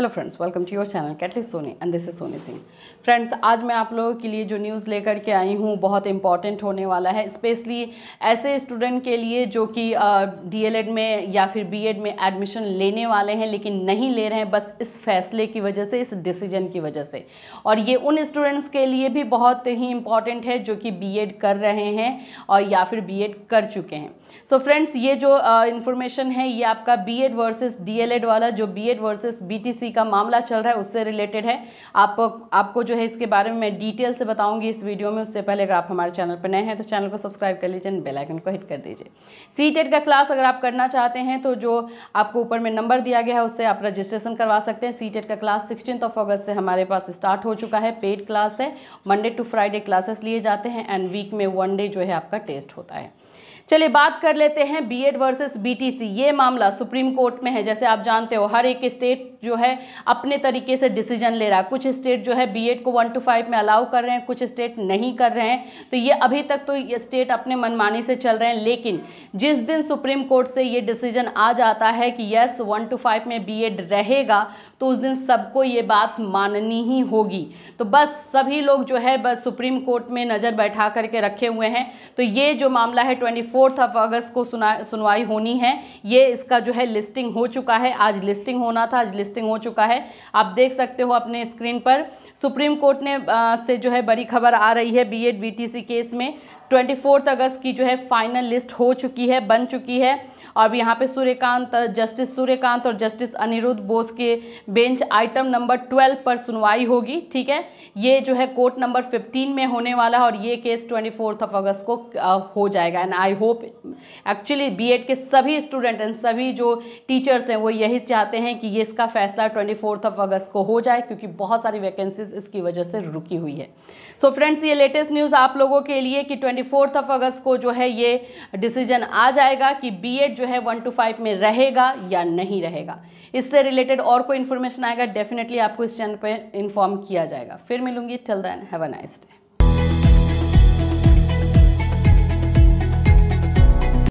hello friends welcome to your channel कैटली Soni and this is Soni Singh friends आज मैं आप लोगों के लिए जो न्यूज़ लेकर के आई हूँ बहुत इंपॉर्टेंट होने वाला है स्पेशली ऐसे स्टूडेंट के लिए जो कि डीएलएड में या फिर बीएड में एडमिशन लेने वाले हैं लेकिन नहीं ले रहे हैं बस इस फैसले की वजह से इस डिसीजन की वजह से और ये उन स्टूडेंट्स के लिए भी बहुत ही इंपॉर्टेंट है जो कि बी कर रहे हैं और या फिर बी कर चुके हैं सो so फ्रेंड्स ये जो इन्फॉर्मेशन है ये आपका बी एड वर्सेज वाला जो B Ed versus B SSC का मामला चल रहा है उससे रिलेटेड है आप आपको जो है इसके बारे में मैं डिटेल से बताऊंगी इस वीडियो में उससे पहले अगर आप हमारे चैनल पर नए हैं तो चैनल को सब्सक्राइब कर लीजिए बेल आइकन को हिट कर दीजिए सी टेट e का क्लास अगर आप करना चाहते हैं तो जो आपको ऊपर में नंबर दिया गया है उससे आप रजिस्ट्रेशन करवा सकते हैं सी टेट e का क्लास सिक्सटीन ऑफ अगस्त से हमारे पास स्टार्ट हो चुका है पेड क्लास है मंडे टू फ्राइडे क्लासेस लिए जाते हैं एंड वीक में वन डे जो है आपका टेस्ट होता है चलिए बात कर लेते हैं बीएड वर्सेस बीटीसी ये मामला सुप्रीम कोर्ट में है जैसे आप जानते हो हर एक स्टेट जो है अपने तरीके से डिसीजन ले रहा है कुछ स्टेट जो है बीएड को वन टू फाइव में अलाउ कर रहे हैं कुछ स्टेट नहीं कर रहे हैं तो ये अभी तक तो ये स्टेट अपने मनमानी से चल रहे हैं लेकिन जिस दिन सुप्रीम कोर्ट से ये डिसीजन आ जाता है कि यस वन टू फाइव में बी रहेगा तो उस दिन सबको ये बात माननी ही होगी तो बस सभी लोग जो है बस सुप्रीम कोर्ट में नज़र बैठा करके रखे हुए हैं तो ये जो मामला है ट्वेंटी फोर्थ ऑफ अगस्त को सुना सुनवाई होनी है ये इसका जो है लिस्टिंग हो चुका है आज लिस्टिंग होना था आज लिस्ट लिस्टिंग हो चुका है आप देख सकते हो अपने स्क्रीन पर सुप्रीम कोर्ट ने आ, से जो है बड़ी खबर आ रही है बीएड बीटीसी केस में फोर्थ अगस्त की जो है फाइनल लिस्ट हो चुकी है बन चुकी है और यहाँ पे सूर्यकांत जस्टिस सूर्यकांत और जस्टिस अनिरुद्ध बोस के बेंच आइटम नंबर ट्वेल्व पर सुनवाई होगी ठीक है ये जो है कोर्ट नंबर फिफ्टीन में होने वाला है और ये case twenty fourth of August को हो जाएगा एंड आई होप एक्चुअली बी के सभी स्टूडेंट एंड सभी जो टीचर्स हैं वो यही चाहते हैं कि ये इसका फैसला ट्वेंटी फोर्थ ऑफ अगस्त को हो जाए क्योंकि बहुत सारी वैकेंसीज इसकी वजह से रुकी हुई है सो so फ्रेंड्स ये लेटेस्ट न्यूज़ आप लोगों के लिए कि ट्वेंटी ऑफ अगस्त को जो है ये डिसीजन आ जाएगा कि बी जो है वन टू फाइव में रहेगा या नहीं रहेगा इससे रिलेटेड और कोई इन्फॉर्मेशन आएगा डेफिनेटली आपको इस चैनल पर इन्फॉर्म किया जाएगा फिर मिलूंगी till then have a nice day